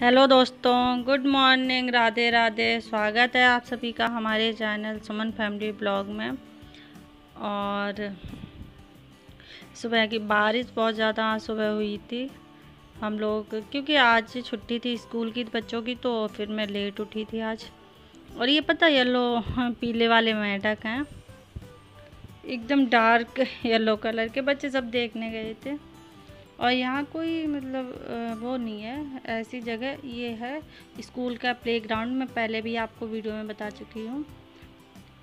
hello दोस्तों good morning Radhe Radhe स्वागत है आप सभी का हमारे चैनल सुमन फैमिली ब्लॉग में और सुबह की बारिश बहुत ज़्यादा सुबह हुई थी हम लोग क्योंकि आज छुट्टी थी स्कूल की बच्चों की तो फिर मैं लेट उठी थी आज और ये पता येलो पीले वाले मेढक हैं एकदम डार्क येलो कलर के बच्चे सब देखने गए थे और यहाँ कोई मतलब वो नहीं है ऐसी जगह ये है स्कूल का प्लेग्राउंड मैं पहले भी आपको वीडियो में बता चुकी हूँ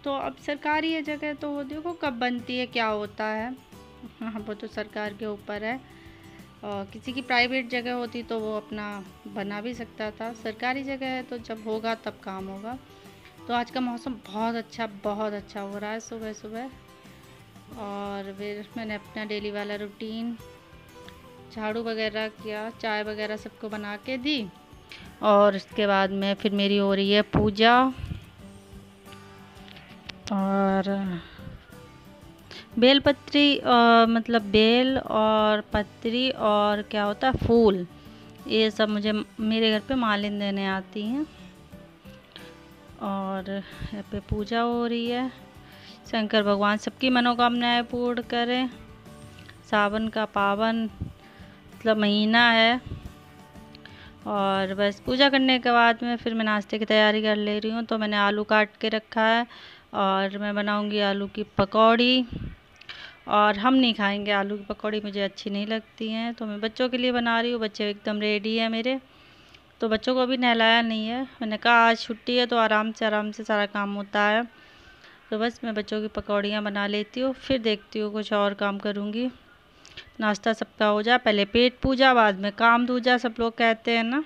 तो अब सरकारी ये जगह तो वो देखो कब बनती है क्या होता है हाँ वो तो सरकार के ऊपर है और किसी की प्राइवेट जगह होती तो वो अपना बना भी सकता था सरकारी जगह है तो जब होगा तब काम होगा तो आज का मौसम बहुत अच्छा बहुत अच्छा हो रहा है सुबह सुबह और फिर मैंने अपना डेली वाला रूटीन झाड़ू वगैरह किया चाय वगैरह सबको बना के दी और इसके बाद में फिर मेरी हो रही है पूजा और बेलपत्री मतलब बेल और पत्री और क्या होता है फूल ये सब मुझे मेरे घर पे मालिन देने आती हैं और यहाँ पे पूजा हो रही है शंकर भगवान सबकी मनोकामनाएं पूर्ण करें सावन का पावन मतलब महीना है और बस पूजा करने के बाद में फिर मैं नाश्ते की तैयारी कर ले रही हूँ तो मैंने आलू काट के रखा है और मैं बनाऊँगी आलू की पकौड़ी और हम नहीं खाएंगे आलू की पकौड़ी मुझे अच्छी नहीं लगती हैं तो मैं बच्चों के लिए बना रही हूँ बच्चे एकदम रेडी है मेरे तो बच्चों को अभी नहलाया नहीं है मैंने कहा आज छुट्टी है तो आराम से आराम से सारा काम होता है तो बस मैं बच्चों की पकौड़ियाँ बना लेती हूँ फिर देखती हूँ कुछ और काम करूँगी नाश्ता सबका हो जाए पहले पेट पूजा बाद में काम दूजा सब लोग कहते हैं ना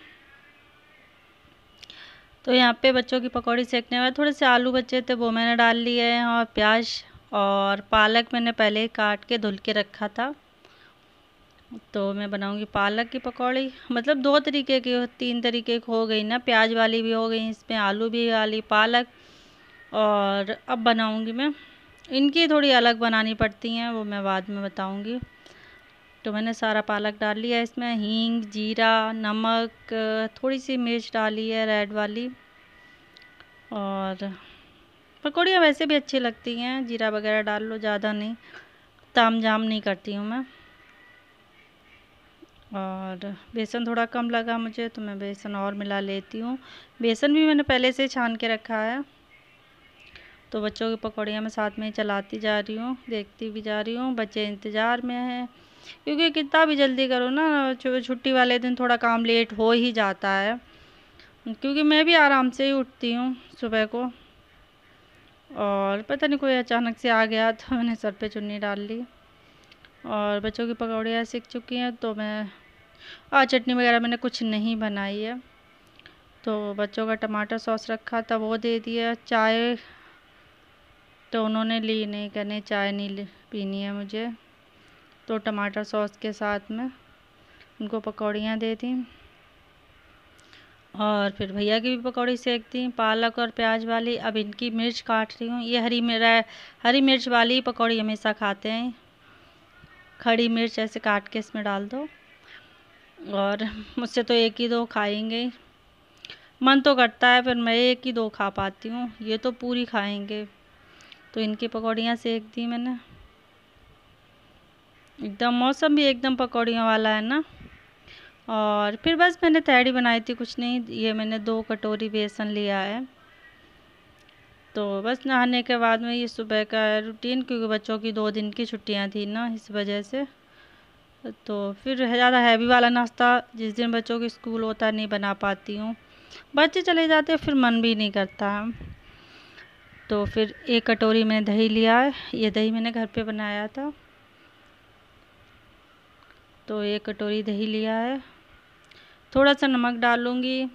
तो यहाँ पे बच्चों की पकौड़ी सेकने वाले थोड़े से आलू बचे थे वो मैंने डाल लिए हैं और प्याज और पालक मैंने पहले ही काट के धुल के रखा था तो मैं बनाऊंगी पालक की पकौड़ी मतलब दो तरीके की तीन तरीके की हो गई ना प्याज वाली भी हो गई इसमें आलू भी वाली पालक और अब बनाऊंगी मैं इनकी थोड़ी अलग बनानी पड़ती हैं वो मैं बाद में बताऊंगी तो मैंने सारा पालक डाल लिया इसमें हींग जीरा नमक थोड़ी सी मिर्च डाली है रेड वाली और पकौड़ियाँ वैसे भी अच्छी लगती हैं जीरा वगैरह डाल लो ज़्यादा नहीं ताम जाम नहीं करती हूँ मैं और बेसन थोड़ा कम लगा मुझे तो मैं बेसन और मिला लेती हूँ बेसन भी मैंने पहले से छान के रखा है तो बच्चों की पकौड़ियाँ मैं साथ में ही चलाती जा रही हूँ देखती भी जा रही हूँ बच्चे इंतज़ार में हैं क्योंकि कितना भी जल्दी करो ना छुट्टी वाले दिन थोड़ा काम लेट हो ही जाता है क्योंकि मैं भी आराम से ही उठती हूँ सुबह को और पता नहीं कोई अचानक से आ गया तो मैंने सर पे चुन्नी डाल ली और बच्चों की पकौड़ियाँ सीख चुकी हैं तो मैं और चटनी वगैरह मैंने कुछ नहीं बनाई है तो बच्चों का टमाटर सॉस रखा था वो दे दिया चाय तो उन्होंने ली नहीं कहने चाय नहीं पीनी है मुझे तो टमाटर सॉस के साथ में उनको पकौड़ियाँ दे दी और फिर भैया की भी पकौड़ी सेक दी पालक और प्याज वाली अब इनकी मिर्च काट रही हूँ ये हरी मिर्च हरी मिर्च वाली पकौड़ी हमेशा खाते हैं खड़ी मिर्च ऐसे काट के इसमें डाल दो और मुझसे तो एक ही दो खाएंगे मन तो करता है फिर मैं एक ही दो खा पाती हूँ ये तो पूरी खाएंगे तो इनकी पकौड़ियाँ सेक दी मैंने एकदम मौसम भी एकदम पकौड़ियों वाला है ना और फिर बस मैंने तैयारी बनाई थी कुछ नहीं ये मैंने दो कटोरी बेसन लिया है तो बस नहाने के बाद में ये सुबह का रूटीन क्योंकि बच्चों की दो दिन की छुट्टियां थी ना इस वजह से तो फिर ज़्यादा हैवी वाला नाश्ता जिस दिन बच्चों की स्कूल होता नहीं बना पाती हूँ बच्चे चले जाते फिर मन भी नहीं करता है तो फिर एक कटोरी मैंने दही लिया है ये दही मैंने घर पे बनाया था तो एक कटोरी दही लिया है थोड़ा सा नमक डालूँगी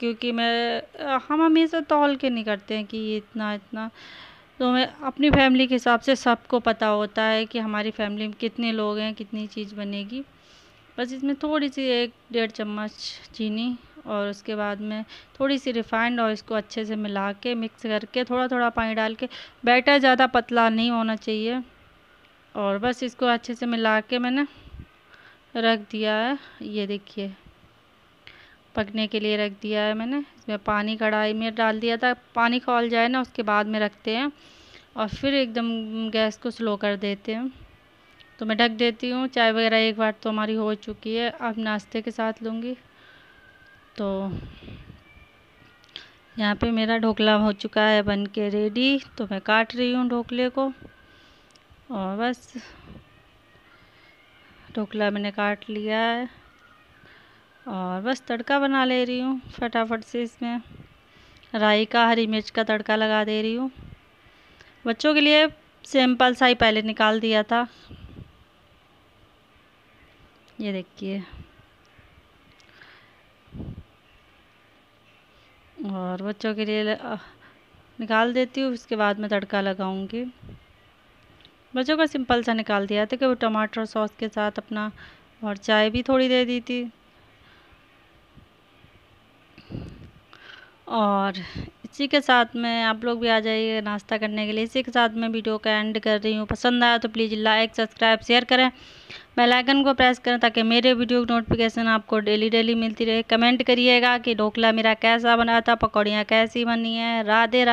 क्योंकि मैं हम हमेशा तो तौल के नहीं करते हैं कि ये इतना इतना तो मैं अपनी फैमिली के हिसाब से सबको पता होता है कि हमारी फैमिली में कितने लोग हैं कितनी चीज़ बनेगी बस इसमें थोड़ी सी एक डेढ़ चम्मच चीनी और उसके बाद में थोड़ी सी रिफाइंड और इसको अच्छे से मिला के मिक्स करके थोड़ा थोड़ा पानी डाल के बैटर ज़्यादा पतला नहीं होना चाहिए और बस इसको अच्छे से मिला के मैंने रख दिया है ये देखिए पकने के लिए रख दिया है मैंने इसमें पानी कढ़ाई में डाल दिया था पानी खोल जाए ना उसके बाद में रखते हैं और फिर एकदम गैस को स्लो कर देते हैं तो मैं ढक देती हूँ चाय वगैरह एक बार तो हमारी हो चुकी है अब नाश्ते के साथ लूँगी तो यहाँ पे मेरा ढोकला हो चुका है बन के रेडी तो मैं काट रही हूँ ढोकले को और बस ढोकला मैंने काट लिया है और बस तड़का बना ले रही हूँ फटाफट से इसमें राई का हरी मिर्च का तड़का लगा दे रही हूँ बच्चों के लिए सिंपल सा ही पहले निकाल दिया था ये देखिए और बच्चों के लिए निकाल देती हूँ उसके बाद मैं तड़का लगाऊंगी बच्चों का सिंपल सा निकाल दिया था कि वो टमाटर सॉस के साथ अपना और चाय भी थोड़ी दे दी थी और इसी के साथ में आप लोग भी आ जाइए नाश्ता करने के लिए इसी के साथ मैं वीडियो का एंड कर रही हूँ पसंद आया तो प्लीज़ लाइक सब्सक्राइब शेयर करें बेल आइकन को प्रेस करें ताकि मेरे वीडियो की नोटिफिकेशन आपको डेली डेली मिलती रहे कमेंट करिएगा कि ढोकला मेरा कैसा बना था पकौड़ियाँ कैसी बनी हैं राधे राधे